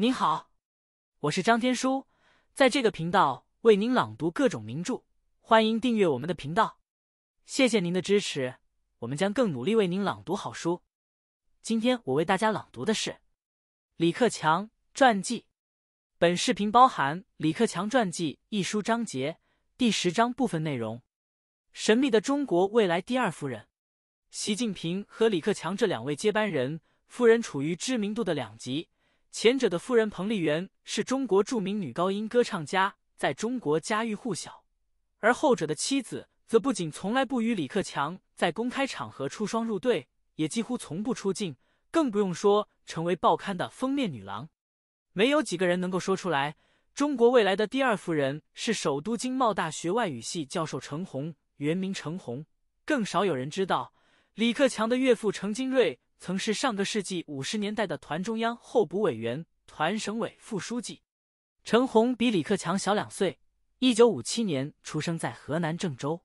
您好，我是张天舒，在这个频道为您朗读各种名著，欢迎订阅我们的频道。谢谢您的支持，我们将更努力为您朗读好书。今天我为大家朗读的是《李克强传记》，本视频包含《李克强传记》一书章节第十章部分内容。神秘的中国未来第二夫人，习近平和李克强这两位接班人，夫人处于知名度的两极。前者的夫人彭丽媛是中国著名女高音歌唱家，在中国家喻户晓；而后者的妻子则不仅从来不与李克强在公开场合出双入对，也几乎从不出镜，更不用说成为报刊的封面女郎。没有几个人能够说出来，中国未来的第二夫人是首都经贸大学外语系教授陈红，原名陈红。更少有人知道，李克强的岳父陈金瑞。曾是上个世纪五十年代的团中央候补委员、团省委副书记，陈红比李克强小两岁，一九五七年出生在河南郑州。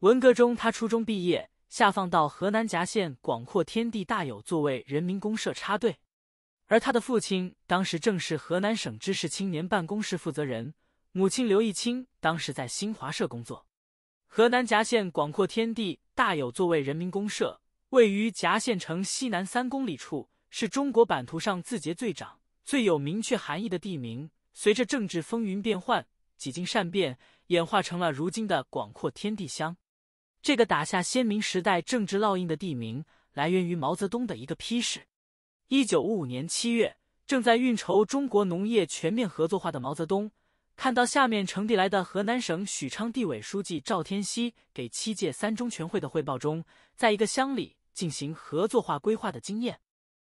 文革中，他初中毕业，下放到河南郏县广阔天地大有作为人民公社插队。而他的父亲当时正是河南省知识青年办公室负责人，母亲刘义清当时在新华社工作。河南郏县广阔天地大有作为人民公社。位于夹县城西南三公里处，是中国版图上字节最长、最有明确含义的地名。随着政治风云变幻，几经善变，演化成了如今的广阔天地乡。这个打下先民时代政治烙印的地名，来源于毛泽东的一个批示。一九五五年七月，正在运筹中国农业全面合作化的毛泽东，看到下面呈递来的河南省许昌地委书记赵天锡给七届三中全会的汇报中，在一个乡里。进行合作化规划的经验，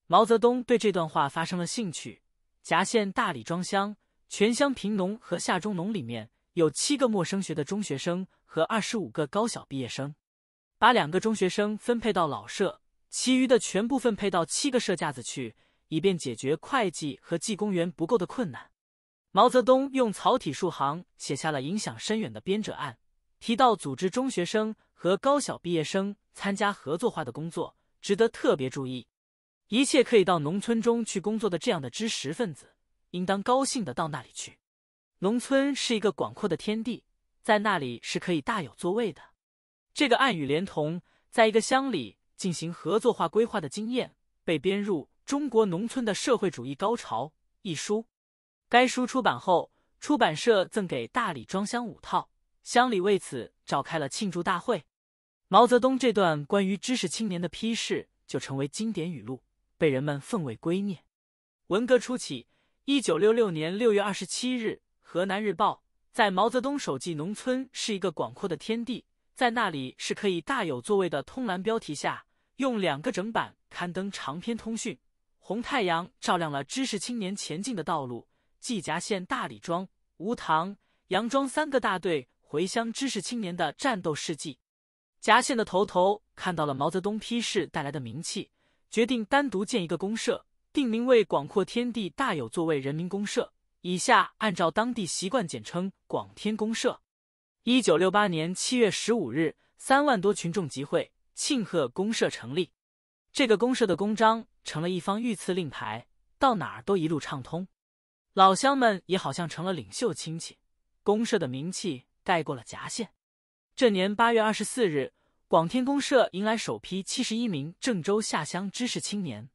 毛泽东对这段话发生了兴趣。夹县大李庄乡全乡贫农和下中农里面有七个陌生学的中学生和二十五个高小毕业生，把两个中学生分配到老社，其余的全部分配到七个社架子去，以便解决会计和技工员不够的困难。毛泽东用草体数行写下了影响深远的编者案，提到组织中学生和高小毕业生。参加合作化的工作值得特别注意，一切可以到农村中去工作的这样的知识分子，应当高兴的到那里去。农村是一个广阔的天地，在那里是可以大有作为的。这个暗语连同在一个乡里进行合作化规划的经验，被编入《中国农村的社会主义高潮》一书。该书出版后，出版社赠给大理庄乡五套，乡里为此召开了庆祝大会。毛泽东这段关于知识青年的批示就成为经典语录，被人们奉为圭臬。文革初期，一九六六年六月二十七日，《河南日报》在“毛泽东手记：农村是一个广阔的天地，在那里是可以大有作为的”通栏标题下，用两个整版刊登长篇通讯《红太阳照亮了知识青年前进的道路》，季夹县大李庄、吴塘、杨庄三个大队回乡知识青年的战斗事迹。夹县的头头看到了毛泽东批示带来的名气，决定单独建一个公社，定名为“广阔天地大有作为人民公社”，以下按照当地习惯简称“广天公社”。一九六八年七月十五日，三万多群众集会庆贺公社成立。这个公社的公章成了一方御赐令牌，到哪儿都一路畅通。老乡们也好像成了领袖亲戚，公社的名气盖过了夹县。这年八月二十四日，广天公社迎来首批七十一名郑州下乡知识青年。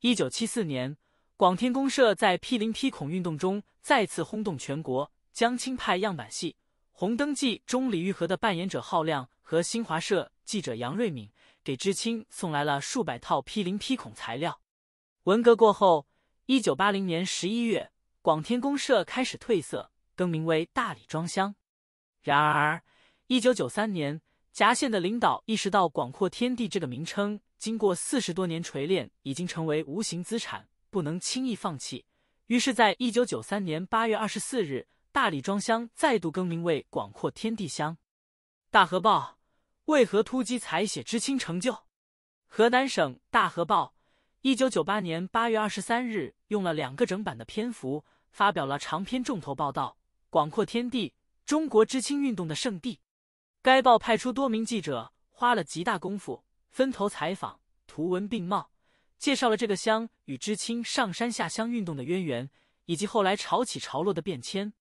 一九七四年，广天公社在批林批孔运动中再次轰动全国。江青派样板戏《红灯记》中李玉和的扮演者浩亮和新华社记者杨瑞敏给知青送来了数百套批林批孔材料。文革过后，一九八零年十一月，广天公社开始褪色，更名为大理庄乡。然而。一九九三年，夹县的领导意识到“广阔天地”这个名称经过四十多年锤炼，已经成为无形资产，不能轻易放弃。于是，在一九九三年八月二十四日，大李庄乡再度更名为“广阔天地乡”。大河报为何突击采写知青成就？河南省大河报一九九八年八月二十三日用了两个整版的篇幅，发表了长篇重头报道《广阔天地：中国知青运动的圣地》。该报派出多名记者，花了极大功夫，分头采访，图文并茂，介绍了这个乡与知青上山下乡运动的渊源，以及后来潮起潮落的变迁。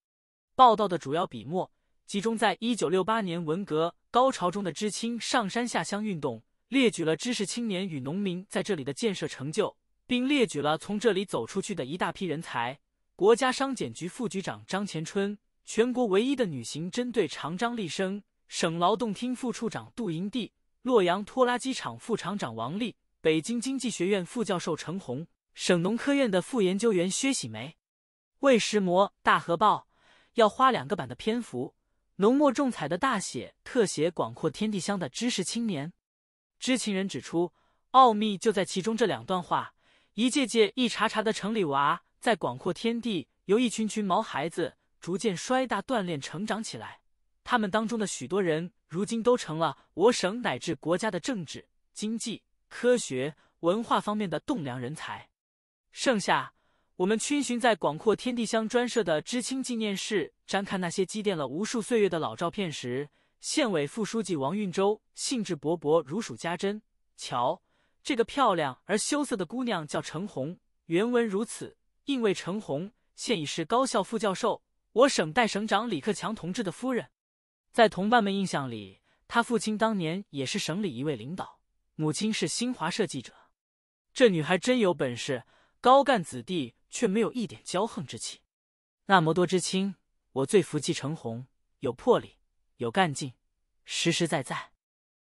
报道的主要笔墨集中在一九六八年文革高潮中的知青上山下乡运动，列举了知识青年与农民在这里的建设成就，并列举了从这里走出去的一大批人才：国家商检局副局长张前春，全国唯一的女刑侦队长张立生。省劳动厅副处长杜银地，洛阳拖拉机厂副厂长王立，北京经济学院副教授陈红，省农科院的副研究员薛喜梅，为石磨大河报要花两个版的篇幅，浓墨重彩的大写特写广阔天地乡的知识青年。知情人指出，奥秘就在其中这两段话：一届届、一茬茬的城里娃在广阔天地，由一群群毛孩子逐渐摔大、锻炼、成长起来。他们当中的许多人，如今都成了我省乃至国家的政治、经济、科学、文化方面的栋梁人才。盛夏，我们逡巡在广阔天地乡专设的知青纪念室，瞻看那些积淀了无数岁月的老照片时，县委副书记王运洲兴致勃勃，如数家珍。瞧，这个漂亮而羞涩的姑娘叫程红，原文如此，应为程红，现已是高校副教授，我省代省长李克强同志的夫人。在同伴们印象里，他父亲当年也是省里一位领导，母亲是新华社记者。这女孩真有本事，高干子弟却没有一点骄横之气。那么多知青，我最服气陈红，有魄力，有干劲，实实在在。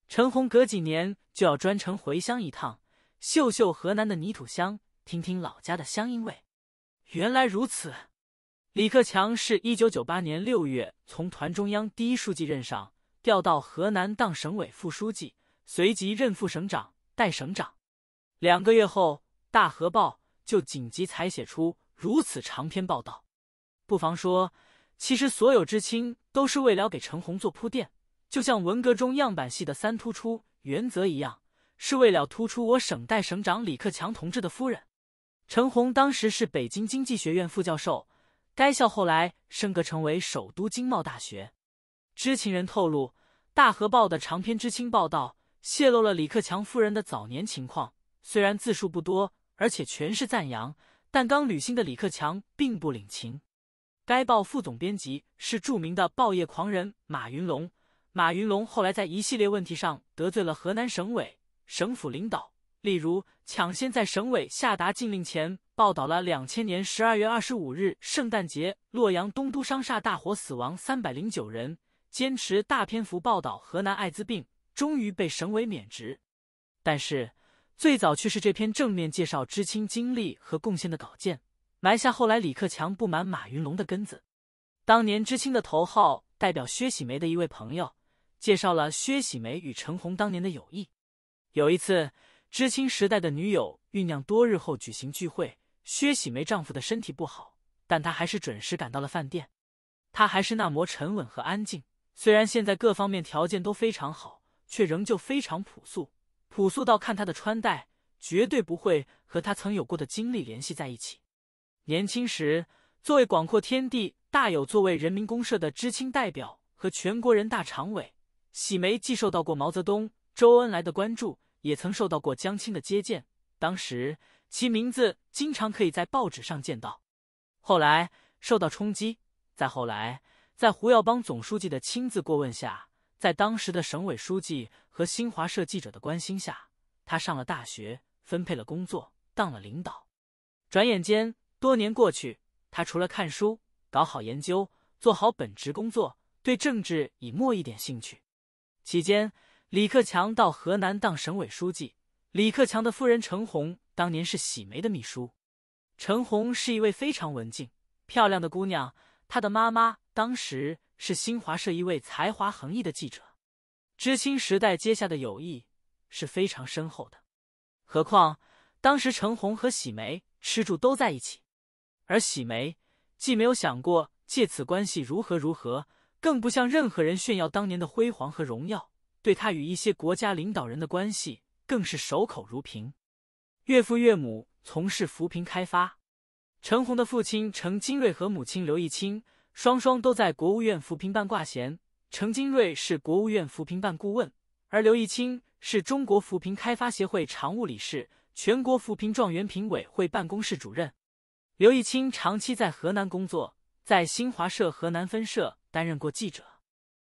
陈红隔几年就要专程回乡一趟，嗅嗅河南的泥土香，听听老家的乡音味。原来如此。李克强是一九九八年六月从团中央第一书记任上调到河南当省委副书记，随即任副省长、代省长。两个月后，《大河报》就紧急采写出如此长篇报道。不妨说，其实所有知青都是为了给陈红做铺垫，就像文革中样板戏的“三突出”原则一样，是为了突出我省代省长李克强同志的夫人。陈红当时是北京经济学院副教授。该校后来升格成为首都经贸大学。知情人透露，大河报的长篇知青报道泄露了李克强夫人的早年情况，虽然字数不多，而且全是赞扬，但刚履新的李克强并不领情。该报副总编辑是著名的报业狂人马云龙。马云龙后来在一系列问题上得罪了河南省委、省府领导，例如抢先在省委下达禁令前。报道了两千年十二月二十五日圣诞节洛阳东都商厦大火，死亡三百零九人。坚持大篇幅报道河南艾滋病，终于被省委免职。但是最早却是这篇正面介绍知青经历和贡献的稿件，埋下后来李克强不满马云龙的根子。当年知青的头号代表薛喜梅的一位朋友，介绍了薛喜梅与陈红当年的友谊。有一次，知青时代的女友酝酿多日后举行聚会。薛喜梅丈夫的身体不好，但她还是准时赶到了饭店。她还是那么沉稳和安静。虽然现在各方面条件都非常好，却仍旧非常朴素，朴素到看她的穿戴，绝对不会和她曾有过的经历联系在一起。年轻时，作为广阔天地大有作为人民公社的知青代表和全国人大常委，喜梅既受到过毛泽东、周恩来的关注，也曾受到过江青的接见。当时。其名字经常可以在报纸上见到。后来受到冲击，再后来，在胡耀邦总书记的亲自过问下，在当时的省委书记和新华社记者的关心下，他上了大学，分配了工作，当了领导。转眼间，多年过去，他除了看书、搞好研究、做好本职工作，对政治已没一点兴趣。期间，李克强到河南当省委书记，李克强的夫人程红当年是喜梅的秘书，陈红是一位非常文静漂亮的姑娘。她的妈妈当时是新华社一位才华横溢的记者。知青时代结下的友谊是非常深厚的，何况当时陈红和喜梅吃住都在一起。而喜梅既没有想过借此关系如何如何，更不向任何人炫耀当年的辉煌和荣耀。对她与一些国家领导人的关系，更是守口如瓶。岳父岳母从事扶贫开发，陈红的父亲陈金瑞和母亲刘义清双双都在国务院扶贫办挂衔。陈金瑞是国务院扶贫办顾问，而刘义清是中国扶贫开发协会常务理事、全国扶贫状元评委会办公室主任。刘义清长期在河南工作，在新华社河南分社担任过记者。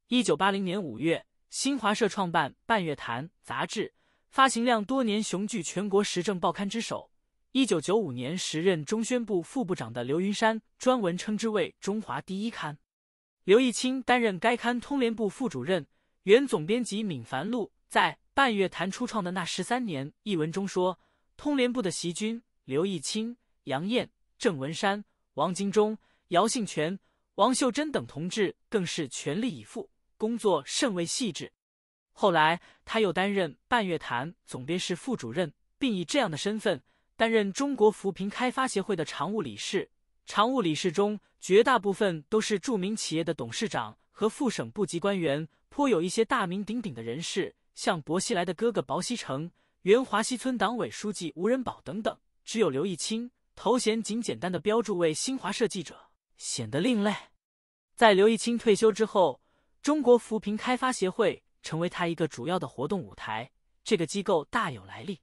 一九八零年五月，新华社创办《半月谈》杂志。发行量多年雄踞全国时政报刊之首。一九九五年，时任中宣部副部长的刘云山专文称之为“中华第一刊”。刘义清担任该刊通联部副主任，原总编辑闵凡禄在《半月谈》初创的那十三年一文中说：“通联部的席军刘义清、杨艳、郑文山、王金忠、姚信全、王秀珍等同志，更是全力以赴，工作甚为细致。”后来，他又担任半月谈总编室副主任，并以这样的身份担任中国扶贫开发协会的常务理事。常务理事中，绝大部分都是著名企业的董事长和副省部级官员，颇有一些大名鼎鼎的人士，像薄熙来的哥哥薄熙成、原华西村党委书记吴仁宝等等。只有刘义清，头衔仅简单的标注为新华社记者，显得另类。在刘义清退休之后，中国扶贫开发协会。成为他一个主要的活动舞台。这个机构大有来历。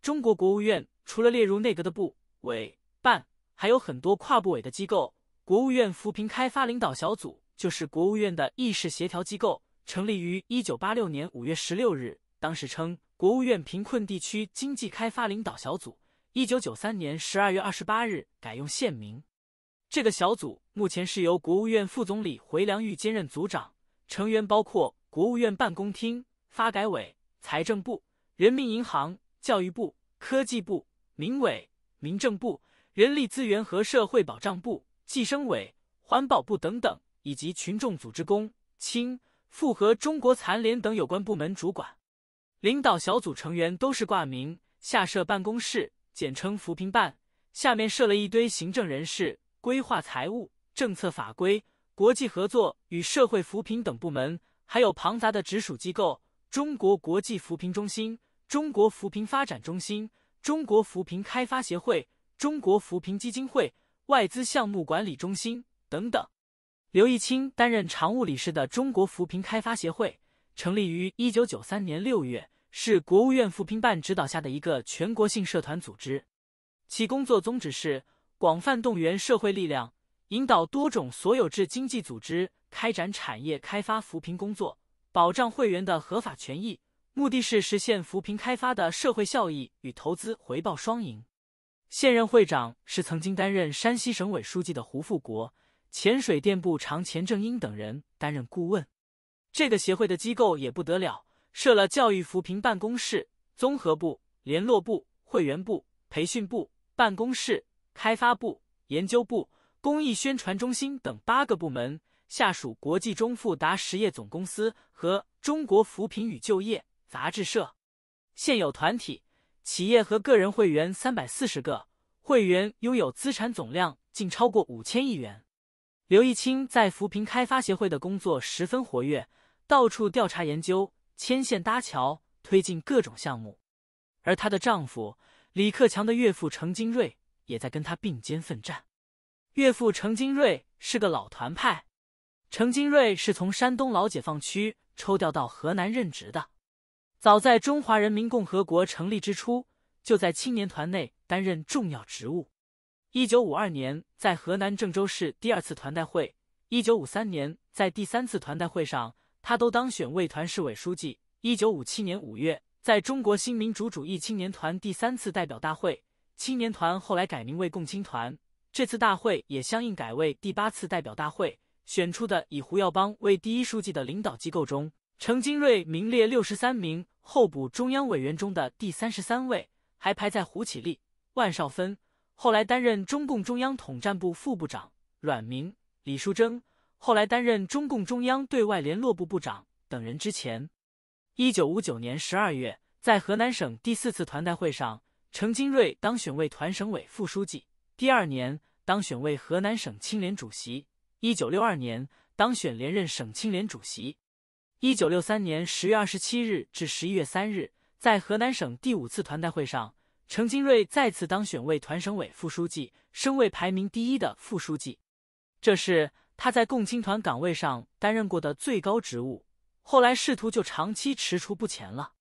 中国国务院除了列入内阁的部委办，还有很多跨部委的机构。国务院扶贫开发领导小组就是国务院的议事协调机构，成立于一九八六年五月十六日，当时称国务院贫困地区经济开发领导小组，一九九三年十二月二十八日改用县名。这个小组目前是由国务院副总理回良玉兼任组长，成员包括。国务院办公厅、发改委、财政部、人民银行、教育部、科技部、民委、民政部、人力资源和社会保障部、计生委、环保部等等，以及群众组织工青复合中国残联等有关部门主管。领导小组成员都是挂名，下设办公室，简称扶贫办。下面设了一堆行政、人事、规划、财务、政策法规、国际合作与社会扶贫等部门。还有庞杂的直属机构：中国国际扶贫中心、中国扶贫发展中心、中国扶贫开发协会、中国扶贫基金会、外资项目管理中心等等。刘益清担任常务理事的中国扶贫开发协会，成立于一九九三年六月，是国务院扶贫办指导下的一个全国性社团组织，其工作宗旨是广泛动员社会力量，引导多种所有制经济组织。开展产业开发扶贫工作，保障会员的合法权益，目的是实现扶贫开发的社会效益与投资回报双赢。现任会长是曾经担任山西省委书记的胡富国，潜水电部长钱正英等人担任顾问。这个协会的机构也不得了，设了教育扶贫办公室、综合部、联络部、会员部、培训部、办公室、开发部、研究部、公益宣传中心等八个部门。下属国际中富达实业总公司和中国扶贫与就业杂志社，现有团体企业和个人会员三百四十个，会员拥有资产总量近超过五千亿元。刘义清在扶贫开发协会的工作十分活跃，到处调查研究，牵线搭桥，推进各种项目。而她的丈夫李克强的岳父程金瑞也在跟她并肩奋战。岳父程金瑞是个老团派。程金瑞是从山东老解放区抽调到河南任职的。早在中华人民共和国成立之初，就在青年团内担任重要职务。一九五二年，在河南郑州市第二次团代会；一九五三年，在第三次团代会上，他都当选为团市委书记。一九五七年五月，在中国新民主主义青年团第三次代表大会，青年团后来改名为共青团，这次大会也相应改为第八次代表大会。选出的以胡耀邦为第一书记的领导机构中，程金瑞名列六十三名候补中央委员中的第三十三位，还排在胡启立、万少芬后来担任中共中央统战部副部长、阮明、李淑珍，后来担任中共中央对外联络部部长等人之前。一九五九年十二月，在河南省第四次团代会上，程金瑞当选为团省委副书记。第二年，当选为河南省青联主席。一九六二年当选连任省青联主席。一九六三年十月二十七日至十一月三日，在河南省第五次团代会上，程金瑞再次当选为团省委副书记，升为排名第一的副书记。这是他在共青团岗位上担任过的最高职务。后来仕途就长期踟蹰不前了。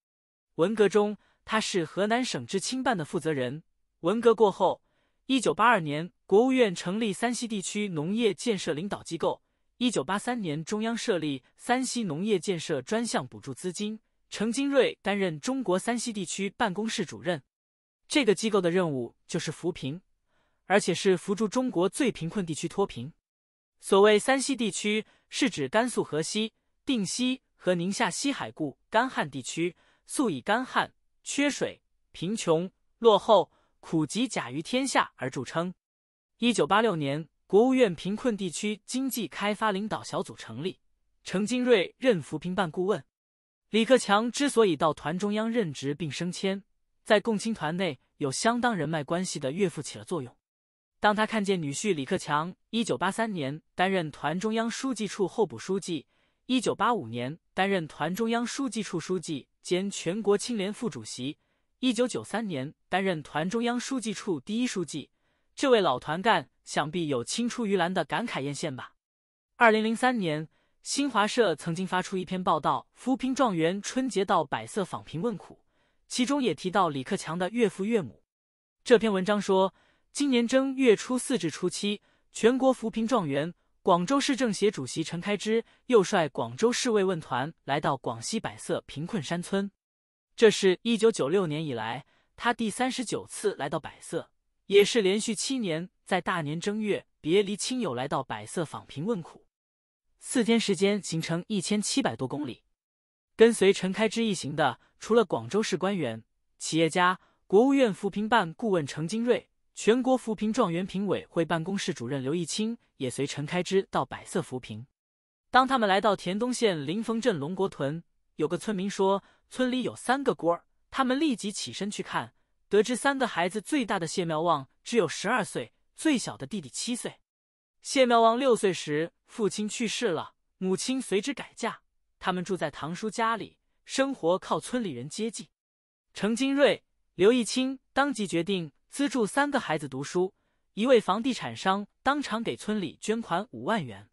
文革中，他是河南省知青办的负责人。文革过后。一九八二年，国务院成立山西地区农业建设领导机构。一九八三年，中央设立山西农业建设专项补助资金。程金瑞担任中国山西地区办公室主任。这个机构的任务就是扶贫，而且是扶助中国最贫困地区脱贫。所谓山西地区，是指甘肃河西、定西和宁夏西海固干旱地区，素以干旱、缺水、贫穷、落后。苦集甲于天下而著称。一九八六年，国务院贫困地区经济开发领导小组成立，程金瑞任扶贫办顾问。李克强之所以到团中央任职并升迁，在共青团内有相当人脉关系的岳父起了作用。当他看见女婿李克强，一九八三年担任团中央书记处候补书记，一九八五年担任团中央书记处书记兼全国青联副主席。一九九三年担任团中央书记处第一书记，这位老团干想必有“青出于蓝”的感慨艳羡吧。二零零三年，新华社曾经发出一篇报道《扶贫状元春节到百色访贫问苦》，其中也提到李克强的岳父岳母。这篇文章说，今年正月初四至初七，全国扶贫状元广州市政协主席陈开枝又率广州市慰问团来到广西百色贫困山村。这是一九九六年以来，他第三十九次来到百色，也是连续七年在大年正月别离亲友来到百色访贫问苦。四天时间，行程一千七百多公里。跟随陈开枝一行的，除了广州市官员、企业家，国务院扶贫办顾问程金瑞，全国扶贫状元评委会办公室主任刘义清也随陈开枝到百色扶贫。当他们来到田东县临汾镇龙国屯。有个村民说，村里有三个孤儿，他们立即起身去看，得知三个孩子最大的谢妙旺只有十二岁，最小的弟弟七岁。谢妙旺六岁时父亲去世了，母亲随之改嫁，他们住在堂叔家里，生活靠村里人接济。程金瑞、刘义清当即决定资助三个孩子读书，一位房地产商当场给村里捐款五万元。